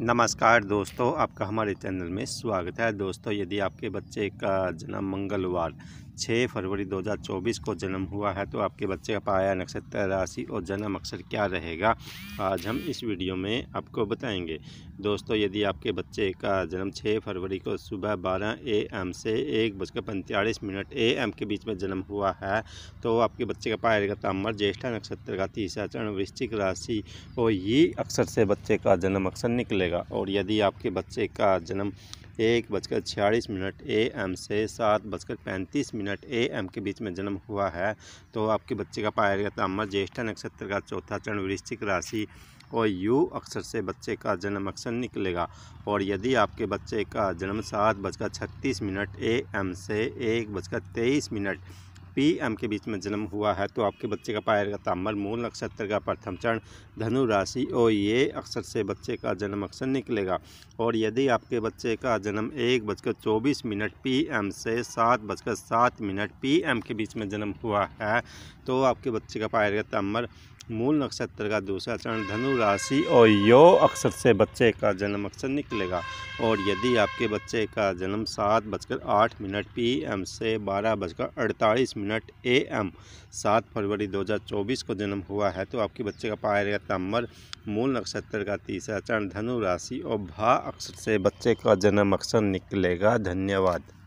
नमस्कार दोस्तों आपका हमारे चैनल में स्वागत है दोस्तों यदि आपके बच्चे का जन्म मंगलवार 6 फरवरी 2024 को जन्म हुआ है तो आपके बच्चे का पाया नक्षत्र राशि और जन्म अक्षर क्या रहेगा आज हम इस वीडियो में आपको बताएंगे दोस्तों यदि आपके बच्चे का जन्म 6 फरवरी को सुबह 12 एम से एक बजकर पैंतालीस मिनट एम के बीच में जन्म हुआ है तो आपके बच्चे का पाया रहेगा ताम्र ज्येष्ठा नक्षत्र का तीसरा चरण वृश्चिक राशि और ये अक्षर से बच्चे का जन्म अक्षर निकलेगा करेगा और यदि आपके बच्चे का जन्म एक बजकर छियालीस मिनट ए एम से सात बजकर पैंतीस मिनट ए एम के बीच में जन्म हुआ है तो आपके बच्चे का पाया गया तामा ज्येष्ठा नक्षत्र का चौथा चरण वृश्चिक राशि और यू अक्षर से बच्चे का जन्म अक्षर निकलेगा और यदि आपके बच्चे का जन्म सात बजकर छत्तीस मिनट ए एम से एक बजकर तेईस मिनट पी एम के बीच में जन्म हुआ है तो आपके बच्चे का पाया जाएगा मूल नक्षत्र का प्रथम चरण धनु राशि और ये अक्षर से बच्चे का जन्म अक्षर निकलेगा और यदि आपके बच्चे का जन्म एक बजकर चौबीस मिनट पी एम से सात बजकर सात मिनट पी एम के बीच में जन्म हुआ है तो आपके बच्चे का पाया जाएगा मूल नक्षत्र का दूसरा चरण धनु राशि और यो अक्षर से बच्चे का जन्म अक्षर निकलेगा और यदि आपके बच्चे का जन्म सात बजकर आठ मिनट पी एम से बारह बजकर अड़तालीस मिनट ए एम सात फरवरी 2024 को जन्म हुआ है तो आपके बच्चे का पाया गया तमर मूल नक्षत्र का तीसरा चरण धनु राशि और भा अक्षर से बच्चे का जन्म अक्षर निकलेगा धन्यवाद